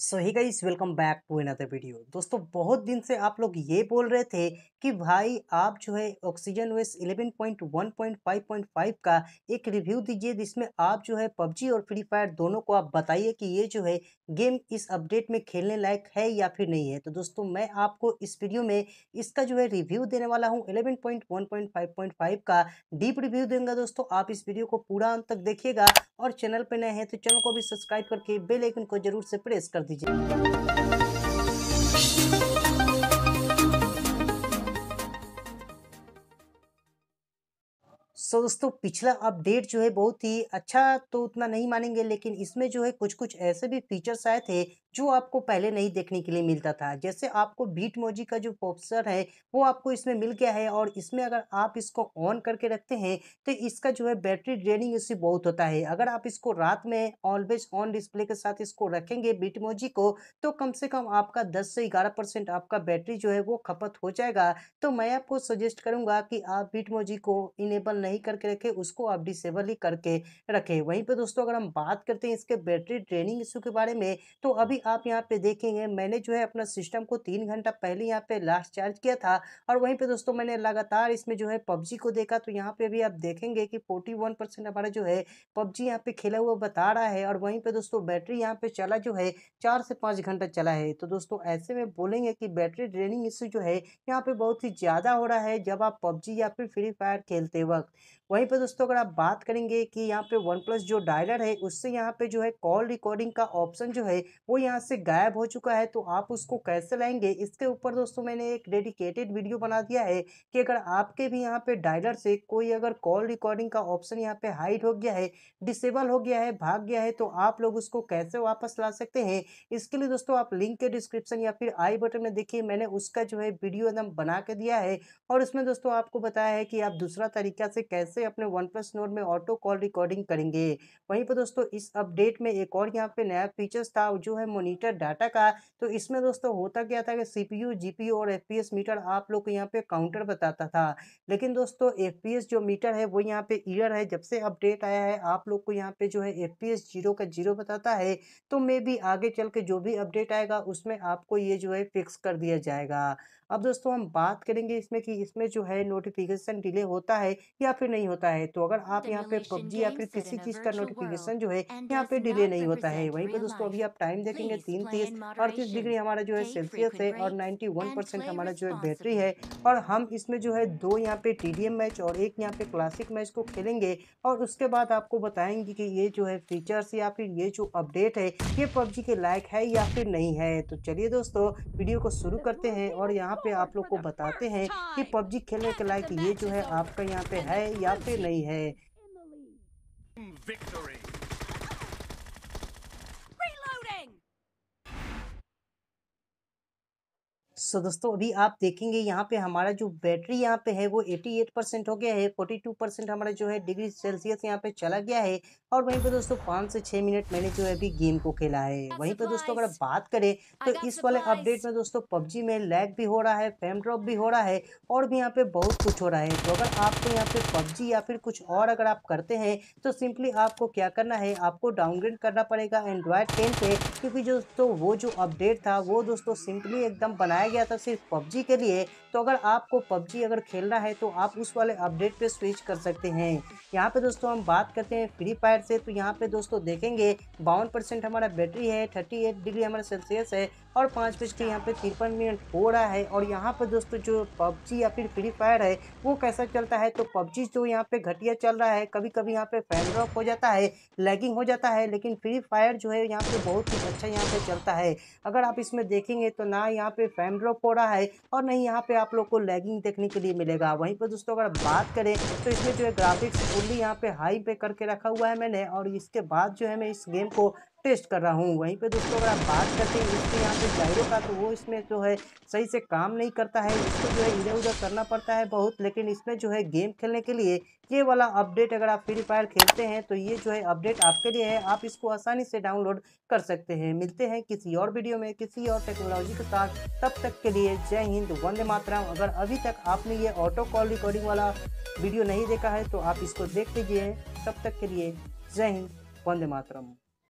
so hi guys welcome back to another video दोस्तों बहुत दिन से आप लोग ये बोल रहे थे कि भाई आप जो है oxygen eleven point point one five point five का एक रिव्यू दीजिए जिसमें आप जो है पबजी और फ्री फायर दोनों को आप बताइए कि ये जो है गेम इस अपडेट में खेलने लायक है या फिर नहीं है तो दोस्तों मैं आपको इस वीडियो में इसका जो है रिव्यू देने वाला हूँ इलेवन फाइव का डीप रिव्यू दूंगा दोस्तों आप इस वीडियो को पूरा अंत तक देखिएगा और चैनल पर नए हैं तो चैनल को भी सब्सक्राइब करके बेल आइकन को जरूर से प्रेस कर दीजिए सो so, दोस्तों पिछला अपडेट जो है बहुत ही अच्छा तो उतना नहीं मानेंगे लेकिन इसमें जो है कुछ कुछ ऐसे भी फीचर्स आए थे जो आपको पहले नहीं देखने के लिए मिलता था जैसे आपको बीट मोजी का जो पॉप्सर है वो आपको इसमें मिल गया है और इसमें अगर आप इसको ऑन करके रखते हैं तो इसका जो है बैटरी ड्रेनिंग इससे बहुत होता है अगर आप इसको रात में ऑलवेज ऑन डिस्प्ले के साथ इसको रखेंगे बीट मोजी को तो कम से कम आपका दस से ग्यारह परसेंट आपका बैटरी जो है वो खपत हो जाएगा तो मैं आपको सजेस्ट करूँगा कि आप बीट मोजी को इनेबल नहीं नहीं करके रखे उसको आप डिसेबल ही करके रखें वहीं पर दोस्तों अगर हम बात करते हैं इसके बैटरी ट्रेनिंग इशू के बारे में तो अभी आप यहाँ पे देखेंगे मैंने जो है अपना सिस्टम को तीन घंटा पहले यहाँ पे लास्ट चार्ज किया था और वहीं पर दोस्तों मैंने लगातार इसमें जो है पबजी को देखा तो यहाँ पे भी आप देखेंगे कि फोर्टी वन परसेंट हमारा जो है पबजी यहाँ पे खेला हुआ बता रहा है और वहीं पर दोस्तों बैटरी यहाँ पे चला जो है चार से पाँच घंटा चला है तो दोस्तों ऐसे में बोलेंगे कि बैटरी ड्रेनिंग इशू जो है यहाँ पे बहुत ही ज़्यादा हो रहा है जब आप पबजी या फिर फ्री फायर खेलते वक्त वहीं पर दोस्तों अगर आप बात करेंगे कि यहाँ पे वन प्लस जो डायलर है उससे यहाँ पे जो है कॉल रिकॉर्डिंग का ऑप्शन जो है वो यहाँ से गायब हो चुका है तो आप उसको कैसे लाएंगे इसके ऊपर दोस्तों मैंने एक डेडिकेटेड वीडियो बना दिया है कि अगर आपके भी यहाँ पे डायलर से कोई अगर कॉल रिकॉर्डिंग का ऑप्शन यहाँ पे हाइड हो गया है डिसेबल हो गया है भाग गया है तो आप लोग उसको कैसे वापस ला सकते हैं इसके लिए दोस्तों आप लिंक के डिस्क्रिप्शन या फिर आई बटन में देखिए मैंने उसका जो है वीडियो एकदम बना के दिया है और उसमें दोस्तों आपको बताया है कि आप दूसरा तरीका से कैसे अपने वन प्लस नोट में ऑटो कॉल रिकॉर्डिंग करेंगे वहीं पर दोस्तों इस अपडेट में एक और यहाँ पे नया फीचर्स था जो है मोनीटर डाटा का तो इसमें दोस्तों होता क्या था कि सी पी और एफ मीटर आप लोग को यहाँ पे काउंटर बताता था लेकिन दोस्तों एफ जो मीटर है वो यहाँ पे ईयर है जब से अपडेट आया है आप लोग को यहाँ पे जो है एफ पी का जीरो बताता है तो मे भी आगे चल के जो भी अपडेट आएगा उसमें आपको ये जो है फिक्स कर दिया जाएगा अब दोस्तों हम बात करेंगे इसमें कि इसमें जो है नोटिफिकेशन डिले होता है या या फिर नहीं होता है तो अगर आप यहाँ पे पबजी या फिर किसी चीज का नोटिफिकेशन जो है यहाँ पे डिले नहीं होता है वहीं पे तो दोस्तों अभी आप टाइम देखेंगे तीन तीस अड़तीस डिग्री हमारा जो है सेल्सियस है और नाइन्टी हमारा जो है बैटरी है और हम इसमें जो है दो यहाँ पे टी मैच और एक यहाँ पे क्लासिक मैच को खेलेंगे और उसके बाद आपको बताएंगे कि ये जो है फीचर्स या फिर ये जो अपडेट है ये पबजी के लायक है या फिर नहीं है तो चलिए दोस्तों वीडियो को शुरू करते हैं और यहाँ पे आप लोग को बताते हैं कि पबजी खेलने के लायक ये जो है आपका यहाँ पे है या फिर नहीं है सो so, दोस्तों अभी आप देखेंगे यहाँ पे हमारा जो बैटरी यहाँ पे है वो 88 परसेंट हो गया है 42 परसेंट हमारा जो है डिग्री सेल्सियस यहाँ पे चला गया है और वहीं पे दोस्तों पाँच से छः मिनट मैंने जो है अभी गेम को खेला है वहीं पे दोस्तों अगर बात करें तो इस वाले अपडेट में दोस्तों पबजी में लैग भी हो रहा है फैम ड्रॉप भी हो रहा है और भी यहाँ पे बहुत कुछ हो रहा है तो अगर आपको यहाँ पे पबजी या फिर कुछ और अगर आप करते हैं तो सिंपली आपको क्या करना है आपको डाउनग्रेड करना पड़ेगा एंड्रॉयड टेन पे क्योंकि दोस्तों वो जो अपडेट था वो दोस्तों सिंपली एकदम बनाया बनाया गया था सिर्फ पबजी के लिए तो अगर आपको पबजी अगर खेलना है तो आप उस वाले अपडेट पे स्विच कर सकते हैं यहाँ पे दोस्तों हम बात करते हैं फ्री फायर से तो यहाँ पे दोस्तों देखेंगे बावन परसेंट हमारा बैटरी है थर्टी डिग्री हमारा सेल्सियस है और पाँच बज के यहाँ पे तिरपन मिनट हो रहा है और यहाँ पर दोस्तों जो पबजी या फिर फ्री फायर है वो कैसा चलता है तो पबजी जो यहाँ पे घटिया चल रहा है कभी कभी यहाँ पे फैन ड्रॉप हो जाता है लैगिंग हो जाता है लेकिन फ्री फायर जो है यहाँ पे बहुत ही अच्छा यहाँ पे चलता है अगर आप इसमें देखेंगे तो ना यहाँ पे फैन ड्रॉप हो रहा है और ना ही यहाँ पे आप लोग को लैगिंग देखने के लिए मिलेगा वहीं पर दोस्तों अगर बात करें तो इसमें जो है ग्राफिक्स फुल्ली यहाँ पे हाई पे करके रखा हुआ है मैंने और इसके बाद जो है मैं इस गेम को टेस्ट कर रहा हूँ वहीं पे दोस्तों अगर आप बात करते हैं इसके यहाँ पे जायरो का तो वो इसमें जो है सही से काम नहीं करता है इसको जो है इधर उधर करना पड़ता है बहुत लेकिन इसमें जो है गेम खेलने के लिए ये वाला अपडेट अगर आप फ्री फायर खेलते हैं तो ये जो है अपडेट आपके लिए है आप इसको आसानी से डाउनलोड कर सकते हैं मिलते हैं किसी और वीडियो में किसी और टेक्नोलॉजी के साथ तब तक के लिए जय हिंद वंदे मातरम अगर अभी तक आपने ये ऑटो कॉल रिकॉर्डिंग वाला वीडियो नहीं देखा है तो आप इसको देख लीजिए तब तक के लिए जय हिंद वंदे मातरम